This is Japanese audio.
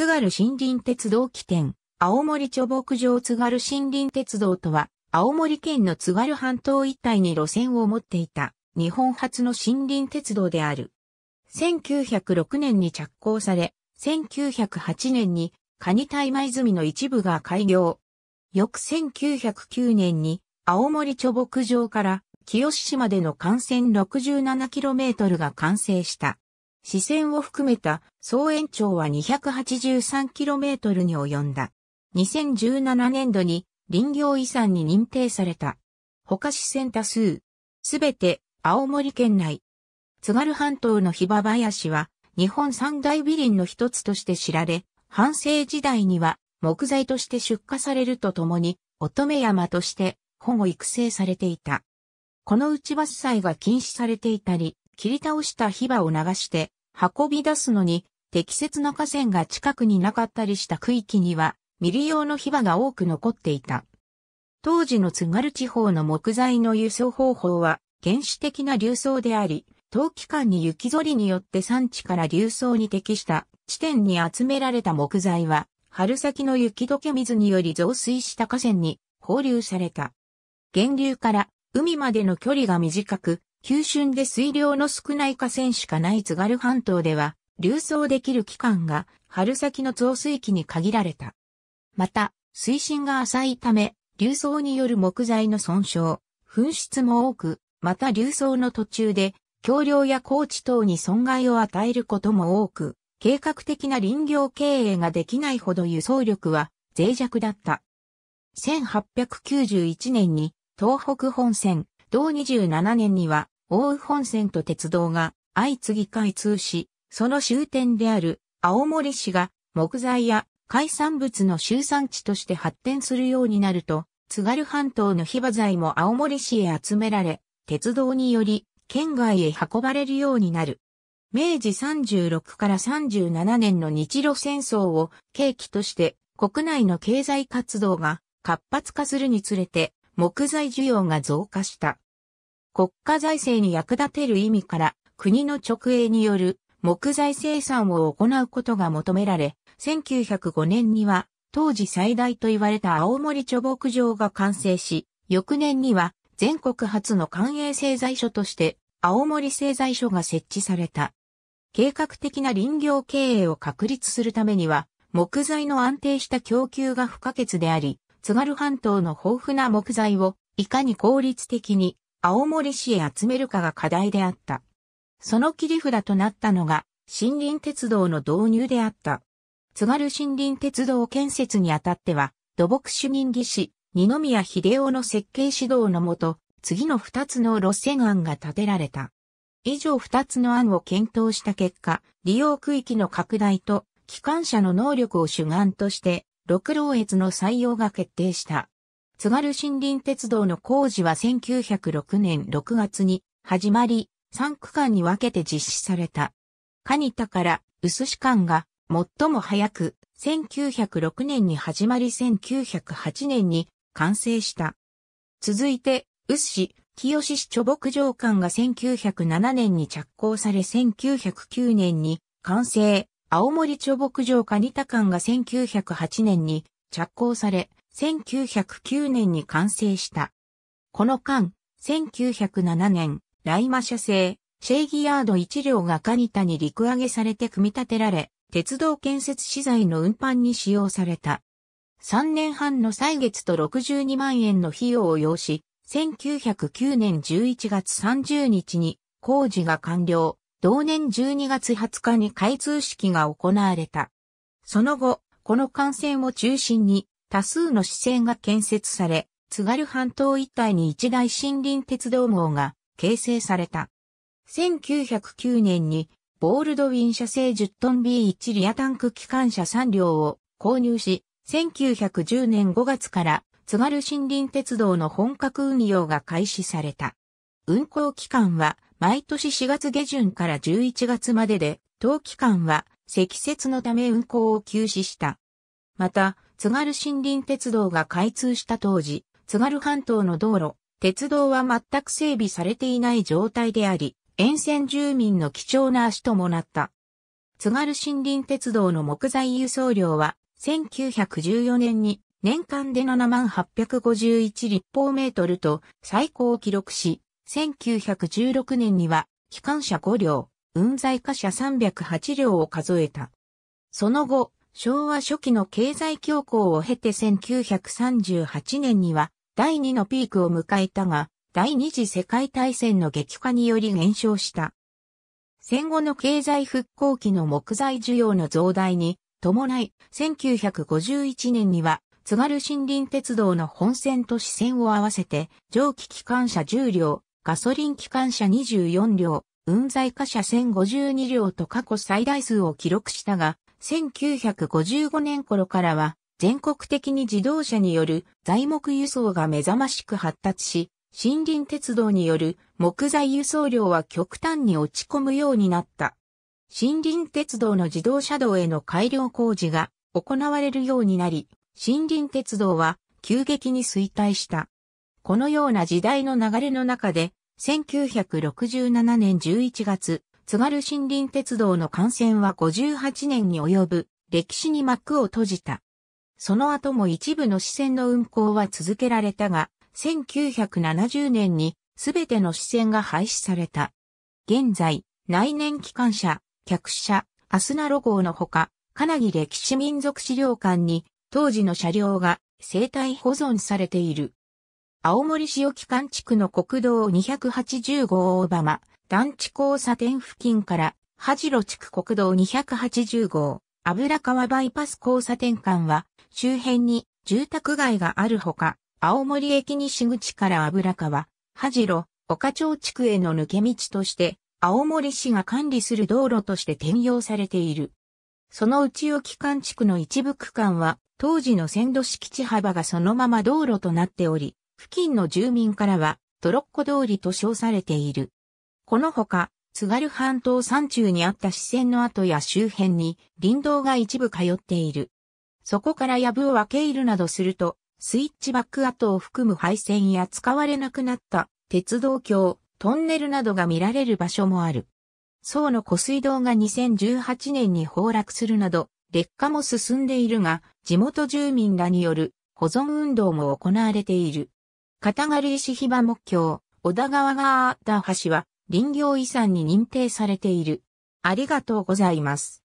津軽森林鉄道起点、青森貯木場津軽森林鉄道とは、青森県の津軽半島一帯に路線を持っていた、日本初の森林鉄道である。1906年に着工され、1908年に、蟹大前積の一部が開業。翌1909年に、青森貯木場から、清島での幹線 67km が完成した。支線を含めた総延長は 283km に及んだ。2017年度に林業遺産に認定された。他支線多数。すべて青森県内。津軽半島のヒバ林は日本三大美林の一つとして知られ、半世時代には木材として出荷されるとともに乙女山として保護育成されていた。このうち伐採が禁止されていたり、切り倒したヒバを流して運び出すのに適切な河川が近くになかったりした区域には、未利用の火場が多く残っていた。当時の津軽地方の木材の輸送方法は原始的な流送であり、冬期間に雪ぞりによって産地から流送に適した地点に集められた木材は、春先の雪解け水により増水した河川に放流された。源流から海までの距離が短く、急峻で水量の少ない河川しかない津軽半島では、流送できる期間が春先の増水期に限られた。また、水深が浅いため、流送による木材の損傷、紛失も多く、また流送の途中で、橋梁や高地等に損害を与えることも多く、計画的な林業経営ができないほど輸送力は脆弱だった。1891年に東北本線同27年には、大羽本線と鉄道が相次ぎ開通し、その終点である青森市が木材や海産物の集産地として発展するようになると、津軽半島の火バ材も青森市へ集められ、鉄道により県外へ運ばれるようになる。明治36から37年の日露戦争を契機として国内の経済活動が活発化するにつれて木材需要が増加した。国家財政に役立てる意味から国の直営による木材生産を行うことが求められ、1905年には当時最大と言われた青森貯木場が完成し、翌年には全国初の官営製材所として青森製材所が設置された。計画的な林業経営を確立するためには、木材の安定した供給が不可欠であり、津軽半島の豊富な木材をいかに効率的に青森市へ集めるかが課題であった。その切り札となったのが森林鉄道の導入であった。津軽森林鉄道建設にあたっては土木主任技師二宮秀夫の設計指導のもと次の二つの路線案が立てられた。以上二つの案を検討した結果、利用区域の拡大と機関車の能力を主眼として六郎越の採用が決定した。津軽森林鉄道の工事は1906年6月に始まり、3区間に分けて実施された。ニタから薄市間が最も早く1906年に始まり1908年に完成した。続いて、臼市、清志市貯牧場館が1907年に着工され1909年に完成、青森貯牧場カニタ館が1908年に着工され、1909年に完成した。この間、1907年、ライマ社製、シェイギヤード1両がカニタに陸揚げされて組み立てられ、鉄道建設資材の運搬に使用された。3年半の歳月と62万円の費用を要し、1909年11月30日に工事が完了、同年12月20日に開通式が行われた。その後、この幹線を中心に多数の支線が建設され、津軽半島一帯に一大森林鉄道網が形成された。1909年にボールドウィン社製10トン B1 リアタンク機関車3両を購入し、1910年5月から津軽森林鉄道の本格運用が開始された。運行期間は毎年4月下旬から11月までで、当期間は積雪のため運行を休止した。また、津軽森林鉄道が開通した当時、津軽半島の道路、鉄道は全く整備されていない状態であり、沿線住民の貴重な足ともなった。津軽森林鉄道の木材輸送量は、1914年に年間で7万851立方メートルと最高を記録し、1916年には、機関車5両、運在貨車308両を数えた。その後、昭和初期の経済恐慌を経て1938年には、第2のピークを迎えたが、第二次世界大戦の激化により減少した。戦後の経済復興期の木材需要の増大に伴い、1951年には津軽森林鉄道の本線と支線を合わせて、蒸気機関車10両、ガソリン機関車24両、運載貨車1052両と過去最大数を記録したが、1955年頃からは、全国的に自動車による材木輸送が目覚ましく発達し、森林鉄道による木材輸送量は極端に落ち込むようになった。森林鉄道の自動車道への改良工事が行われるようになり、森林鉄道は急激に衰退した。このような時代の流れの中で、1967年11月、津軽森林鉄道の幹線は58年に及ぶ歴史に幕を閉じた。その後も一部の支線の運行は続けられたが、1970年にすべての支線が廃止された。現在、内燃機関車、客車、アスナロ号のほか、かなぎ歴史民族資料館に当時の車両が生体保存されている。青森市沖間地区の国道280号大浜、団地交差点付近から、八路地区国道280号、油川バイパス交差点間は、周辺に住宅街があるほか、青森駅西口から油川、八路、岡町地区への抜け道として、青森市が管理する道路として転用されている。その内沖間地区の一部区間は、当時の線路敷地幅がそのまま道路となっており、付近の住民からは、トロッコ通りと称されている。このほか、津軽半島山中にあった支線の跡や周辺に林道が一部通っている。そこから藪を分け入るなどすると、スイッチバック跡を含む配線や使われなくなった鉄道橋、トンネルなどが見られる場所もある。層の湖水道が2018年に崩落するなど、劣化も進んでいるが、地元住民らによる保存運動も行われている。片狩石碑場木橋、小田川があ橋は林業遺産に認定されている。ありがとうございます。